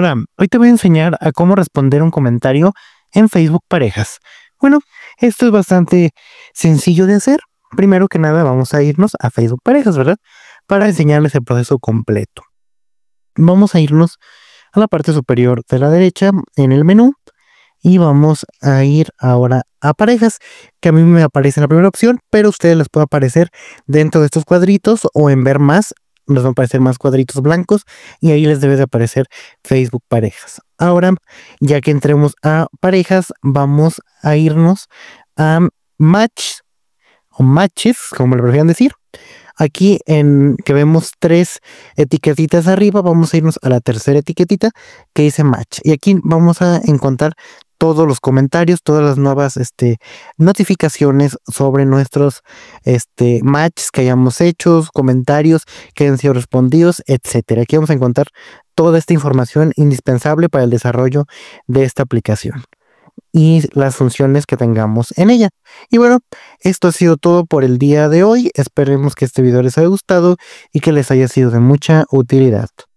Hola, hoy te voy a enseñar a cómo responder un comentario en Facebook Parejas. Bueno, esto es bastante sencillo de hacer. Primero que nada vamos a irnos a Facebook Parejas, ¿verdad? Para enseñarles el proceso completo. Vamos a irnos a la parte superior de la derecha en el menú y vamos a ir ahora a parejas, que a mí me aparece en la primera opción, pero ustedes les puede aparecer dentro de estos cuadritos o en ver más nos van a aparecer más cuadritos blancos y ahí les debe de aparecer Facebook parejas. Ahora, ya que entremos a parejas, vamos a irnos a match o matches, como le prefieran decir. Aquí en que vemos tres etiquetitas arriba, vamos a irnos a la tercera etiquetita que dice match. Y aquí vamos a encontrar todos los comentarios, todas las nuevas este, notificaciones sobre nuestros este, matches que hayamos hecho, comentarios que hayan sido respondidos, etcétera. Aquí vamos a encontrar toda esta información indispensable para el desarrollo de esta aplicación y las funciones que tengamos en ella. Y bueno, esto ha sido todo por el día de hoy. Esperemos que este video les haya gustado y que les haya sido de mucha utilidad.